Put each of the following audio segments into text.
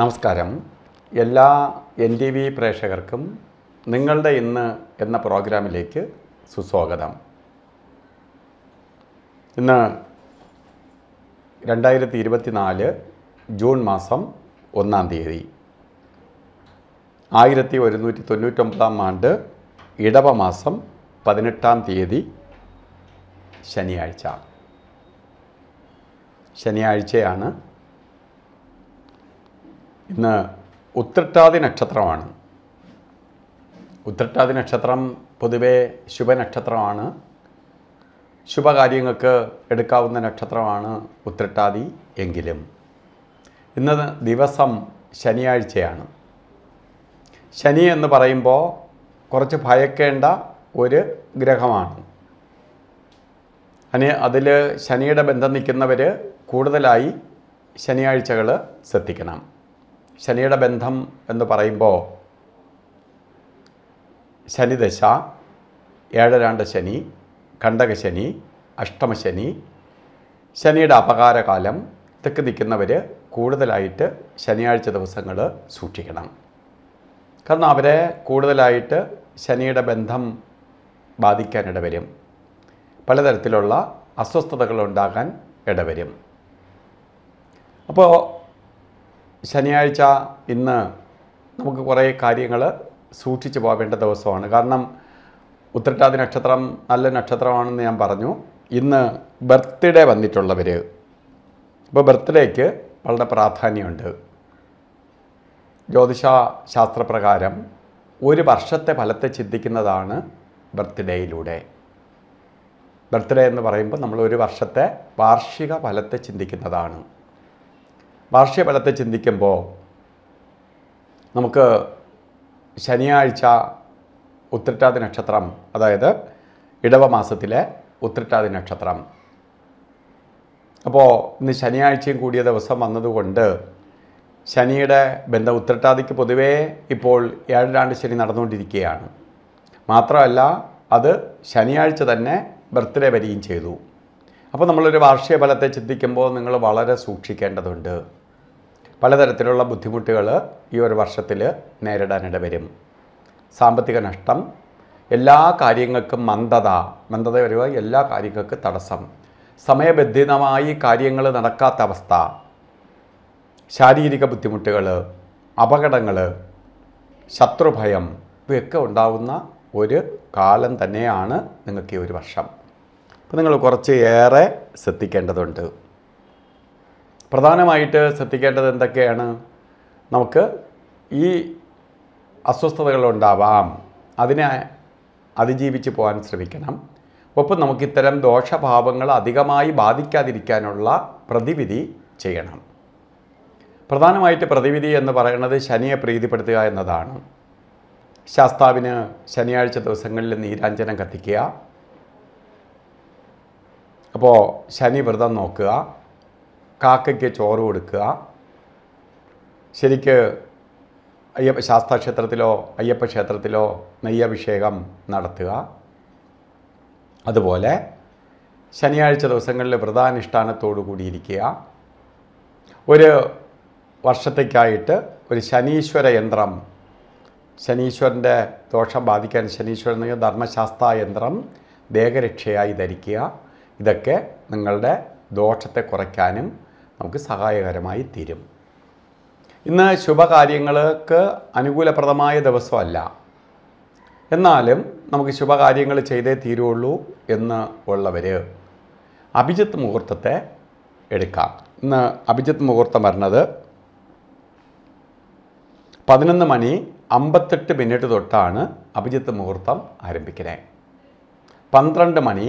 നമസ്കാരം എല്ലാ N T V പ്രേക്ഷകർക്കും നിങ്ങളുടെ ഇന്ന് എന്ന പ്രോഗ്രാമിലേക്ക് സുസ്വാഗതം ഇന്ന് രണ്ടായിരത്തി ഇരുപത്തിനാല് ജൂൺ മാസം ഒന്നാം തീയതി ആയിരത്തി ഒരുന്നൂറ്റി തൊണ്ണൂറ്റൊമ്പതാം ആണ്ട് ഇടവ മാസം പതിനെട്ടാം തീയതി ശനിയാഴ്ച ശനിയാഴ്ചയാണ് ഇന്ന് ഉത്രട്ടാതി നക്ഷത്രമാണ് ഉത്രട്ടാതി നക്ഷത്രം പൊതുവെ ശുഭനക്ഷത്രമാണ് ശുഭകാര്യങ്ങൾക്ക് എടുക്കാവുന്ന നക്ഷത്രമാണ് ഉത്രട്ടാതി എങ്കിലും ഇന്ന് ദിവസം ശനിയാഴ്ചയാണ് ശനി എന്ന് പറയുമ്പോൾ കുറച്ച് ഭയക്കേണ്ട ഒരു ഗ്രഹമാണ് അനി അതിൽ ശനിയുടെ ബന്ധം നിൽക്കുന്നവർ കൂടുതലായി ശനിയാഴ്ചകൾ ശ്രദ്ധിക്കണം ശനിയുടെ ബന്ധം എന്ന് പറയുമ്പോൾ ശനിദശ ഏഴരാണ്ട ശനി കണ്ടകശനി അഷ്ടമശനി ശനിയുടെ അപകാരകാലം തെക്ക് നിൽക്കുന്നവർ കൂടുതലായിട്ട് ശനിയാഴ്ച ദിവസങ്ങൾ സൂക്ഷിക്കണം കാരണം അവരെ കൂടുതലായിട്ട് ശനിയുടെ ബന്ധം ബാധിക്കാൻ ഇടവരും പലതരത്തിലുള്ള അസ്വസ്ഥതകൾ ഉണ്ടാകാൻ ഇടവരും അപ്പോൾ ശനിയാഴ്ച ഇന്ന് നമുക്ക് കുറേ കാര്യങ്ങൾ സൂക്ഷിച്ചു പോകേണ്ട ദിവസമാണ് കാരണം ഉത്തരട്ടാതി നക്ഷത്രം നല്ല നക്ഷത്രമാണെന്ന് ഞാൻ പറഞ്ഞു ഇന്ന് ബർത്ത്ഡേ വന്നിട്ടുള്ളവർ ഇപ്പോൾ ബർത്ത്ഡേക്ക് വളരെ പ്രാധാന്യമുണ്ട് ജ്യോതിഷ ശാസ്ത്രപ്രകാരം ഒരു വർഷത്തെ ഫലത്തെ ചിന്തിക്കുന്നതാണ് ബർത്ത്ഡേയിലൂടെ ബർത്ത്ഡേ എന്ന് പറയുമ്പോൾ നമ്മൾ ഒരു വർഷത്തെ വാർഷിക ഫലത്തെ ചിന്തിക്കുന്നതാണ് വർഷഫലത്തെ ചിന്തിക്കുമ്പോൾ നമുക്ക് ശനിയാഴ്ച ഉത്രട്ടാതി നക്ഷത്രം അതായത് ഇടവമാസത്തിലെ ഉത്രട്ടാതി നക്ഷത്രം അപ്പോൾ ഇന്ന് ശനിയാഴ്ചയും കൂടിയ ദിവസം വന്നതുകൊണ്ട് ശനിയുടെ ബന്ധം ഉത്രട്ടാതിക്ക് പൊതുവേ ഇപ്പോൾ ഏഴരാണ്ട് ശനി നടന്നുകൊണ്ടിരിക്കുകയാണ് മാത്രമല്ല അത് ശനിയാഴ്ച തന്നെ ബർത്ത്ഡേ വരികയും ചെയ്തു അപ്പോൾ നമ്മളൊരു വാർഷിക ഫലത്തെ ചിന്തിക്കുമ്പോൾ നിങ്ങൾ വളരെ സൂക്ഷിക്കേണ്ടതുണ്ട് പലതരത്തിലുള്ള ബുദ്ധിമുട്ടുകൾ ഈ ഒരു വർഷത്തിൽ നേരിടാനിട വരും സാമ്പത്തിക നഷ്ടം എല്ലാ കാര്യങ്ങൾക്കും മന്ദത മന്ദത വരിക എല്ലാ കാര്യങ്ങൾക്കും തടസ്സം സമയബന്ധിതമായി കാര്യങ്ങൾ നടക്കാത്ത അവസ്ഥ ശാരീരിക ബുദ്ധിമുട്ടുകൾ അപകടങ്ങൾ ശത്രുഭയം ഇവയൊക്കെ ഉണ്ടാവുന്ന ഒരു കാലം തന്നെയാണ് നിങ്ങൾക്ക് ഈ ഒരു വർഷം അപ്പോൾ നിങ്ങൾ കുറച്ച് ഏറെ ശ്രദ്ധിക്കേണ്ടതുണ്ട് പ്രധാനമായിട്ട് ശ്രദ്ധിക്കേണ്ടത് എന്തൊക്കെയാണ് നമുക്ക് ഈ അസ്വസ്ഥതകളുണ്ടാവാം അതിനെ അതിജീവിച്ച് പോകാൻ ശ്രമിക്കണം ഒപ്പം നമുക്ക് ഇത്തരം ദോഷഭാവങ്ങൾ അധികമായി ബാധിക്കാതിരിക്കാനുള്ള പ്രതിവിധി ചെയ്യണം പ്രധാനമായിട്ട് പ്രതിവിധി എന്ന് പറയുന്നത് ശനിയെ പ്രീതിപ്പെടുത്തുക എന്നതാണ് ശാസ്താവിന് ശനിയാഴ്ച ദിവസങ്ങളിൽ നീരാഞ്ജനം കത്തിക്കുക അപ്പോൾ ശനി വ്രതം നോക്കുക കാക്കയ്ക്ക് ചോറ് കൊടുക്കുക ശരിക്ക് അയ്യപ്പ ശാസ്താക്ഷേത്രത്തിലോ അയ്യപ്പ ക്ഷേത്രത്തിലോ നെയ്യഭിഷേകം നടത്തുക അതുപോലെ ശനിയാഴ്ച ദിവസങ്ങളിൽ വ്രതാനുഷ്ഠാനത്തോടു കൂടിയിരിക്കുക ഒരു വർഷത്തേക്കായിട്ട് ഒരു ശനീശ്വര യന്ത്രം ശനീശ്വരൻ്റെ ദോഷം ബാധിക്കാൻ ശനീശ്വരൻ ധർമ്മശാസ്ത്ര യന്ത്രം ദേഹരക്ഷയായി ധരിക്കുക ഇതൊക്കെ നിങ്ങളുടെ ദോഷത്തെ കുറയ്ക്കാനും നമുക്ക് സഹായകരമായി തീരും ഇന്ന് ശുഭകാര്യങ്ങൾക്ക് അനുകൂലപ്രദമായ ദിവസമല്ല എന്നാലും നമുക്ക് ശുഭകാര്യങ്ങൾ ചെയ്തേ തീരുള്ളൂ എന്ന് ഉള്ളവർ അഭിജിത്ത് മുഹൂർത്തത്തെ എടുക്കാം ഇന്ന് അഭിജിത്ത് മുഹൂർത്തം വരുന്നത് പതിനൊന്ന് മണി അമ്പത്തെട്ട് മിനിറ്റ് തൊട്ടാണ് അഭിജിത്ത് മുഹൂർത്തം ആരംഭിക്കുന്നത് പന്ത്രണ്ട് മണി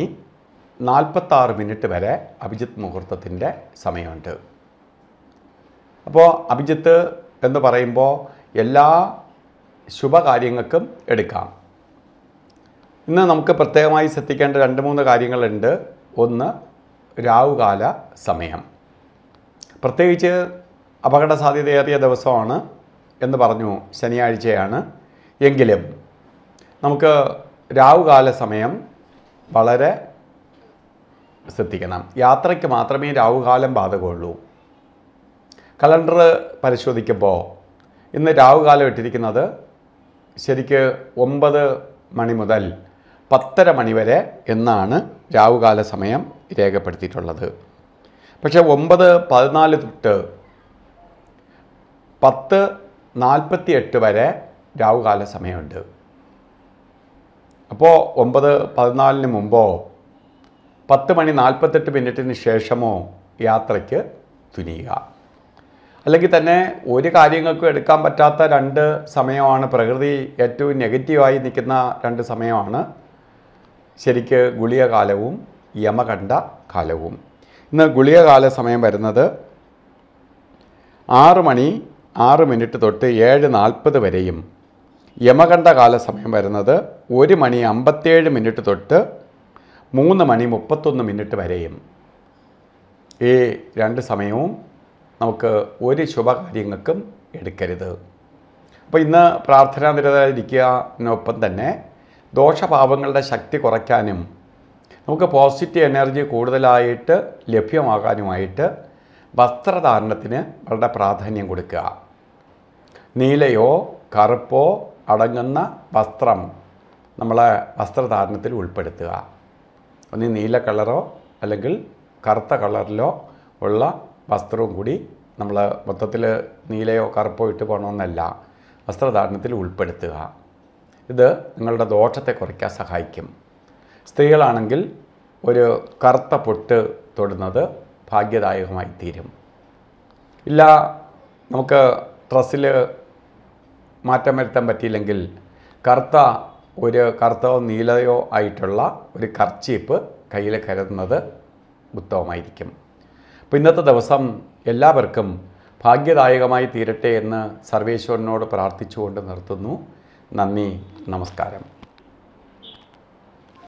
നാൽപ്പത്താറ് മിനിറ്റ് വരെ അഭിജിത്ത് മുഹൂർത്തത്തിൻ്റെ സമയമുണ്ട് അപ്പോൾ അഭിജിത്ത് എന്ന് പറയുമ്പോൾ എല്ലാ ശുഭകാര്യങ്ങൾക്കും എടുക്കാം ഇന്ന് നമുക്ക് പ്രത്യേകമായി ശ്രദ്ധിക്കേണ്ട രണ്ട് മൂന്ന് കാര്യങ്ങളുണ്ട് ഒന്ന് രാവുകാല സമയം പ്രത്യേകിച്ച് അപകട സാധ്യതയേറിയ ദിവസമാണ് എന്ന് പറഞ്ഞു ശനിയാഴ്ചയാണ് എങ്കിലും നമുക്ക് രാവുകാല സമയം വളരെ ശ്രദ്ധിക്കണം യാത്രയ്ക്ക് മാത്രമേ രാഹുകാലം ബാധകമുള്ളൂ കലണ്ടർ പരിശോധിക്കുമ്പോൾ ഇന്ന് രാഹുകാലം ഇട്ടിരിക്കുന്നത് ശരിക്ക് ഒമ്പത് മണി മുതൽ പത്തര മണി വരെ എന്നാണ് രാഹുകാല സമയം രേഖപ്പെടുത്തിയിട്ടുള്ളത് പക്ഷേ ഒമ്പത് പതിനാല് തൊട്ട് പത്ത് നാൽപ്പത്തി എട്ട് വരെ രാഹുകാല സമയമുണ്ട് അപ്പോൾ ഒമ്പത് പതിനാലിന് മുമ്പോ പത്ത് മണി നാൽപ്പത്തെട്ട് മിനിറ്റിന് ശേഷമോ യാത്രയ്ക്ക് തുനിയുക അല്ലെങ്കിൽ തന്നെ ഒരു കാര്യങ്ങൾക്കും എടുക്കാൻ പറ്റാത്ത രണ്ട് സമയമാണ് പ്രകൃതി ഏറ്റവും നെഗറ്റീവായി നിൽക്കുന്ന രണ്ട് സമയമാണ് ശരിക്ക് ഗുളിക കാലവും യമകണ്ഠ കാലവും ഇന്ന് ഗുളിക കാല സമയം വരുന്നത് ആറ് മണി ആറ് മിനിറ്റ് തൊട്ട് ഏഴ് നാൽപ്പത് വരെയും യമകണ്ഠ കാല സമയം വരുന്നത് ഒരു മണി അമ്പത്തേഴ് മിനിറ്റ് തൊട്ട് മൂന്ന് മണി മുപ്പത്തൊന്ന് മിനിറ്റ് വരെയും ഈ രണ്ട് സമയവും നമുക്ക് ഒരു ശുഭകാര്യങ്ങൾക്കും എടുക്കരുത് അപ്പോൾ ഇന്ന് പ്രാർത്ഥനാനിരതരായിരിക്കുന്നതിനൊപ്പം തന്നെ ദോഷഭാവങ്ങളുടെ ശക്തി കുറയ്ക്കാനും നമുക്ക് പോസിറ്റീവ് എനർജി കൂടുതലായിട്ട് ലഭ്യമാകാനുമായിട്ട് വസ്ത്രധാരണത്തിന് വളരെ പ്രാധാന്യം കൊടുക്കുക നീലയോ കറുപ്പോ അടങ്ങുന്ന വസ്ത്രം നമ്മളെ വസ്ത്രധാരണത്തിൽ ഉൾപ്പെടുത്തുക ഒന്ന് നീല കളറോ അല്ലെങ്കിൽ കറുത്ത കളറിലോ ഉള്ള വസ്ത്രവും കൂടി നമ്മൾ മൊത്തത്തിൽ നീലയോ കറുപ്പോ ഇട്ട് പോകണമെന്നല്ല വസ്ത്രധാരണത്തിൽ ഉൾപ്പെടുത്തുക ഇത് നിങ്ങളുടെ ദോഷത്തെ കുറയ്ക്കാൻ സഹായിക്കും സ്ത്രീകളാണെങ്കിൽ ഒരു കറുത്ത പൊട്ട് തൊടുന്നത് ഭാഗ്യദായകമായി തീരും ഇല്ല നമുക്ക് ഡ്രസ്സിൽ മാറ്റം വരുത്താൻ പറ്റിയില്ലെങ്കിൽ കറുത്ത ഒരു കറുത്തോ നീലയോ ആയിട്ടുള്ള ഒരു കർച്ചീപ്പ് കയ്യിൽ കരുതുന്നത് ഉത്തമമായിരിക്കും അപ്പോൾ ഇന്നത്തെ ദിവസം എല്ലാവർക്കും ഭാഗ്യദായകമായി തീരട്ടെ എന്ന് സർവേശ്വരനോട് പ്രാർത്ഥിച്ചുകൊണ്ട് നിർത്തുന്നു നന്ദി നമസ്കാരം